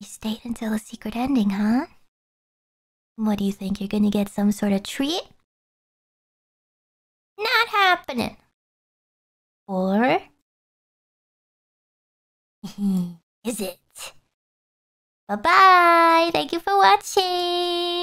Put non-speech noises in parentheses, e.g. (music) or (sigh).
You stayed until a secret ending, huh? What do you think? You're gonna get some sort of treat? Not happening. Or. (laughs) Is it? Bye bye! Thank you for watching!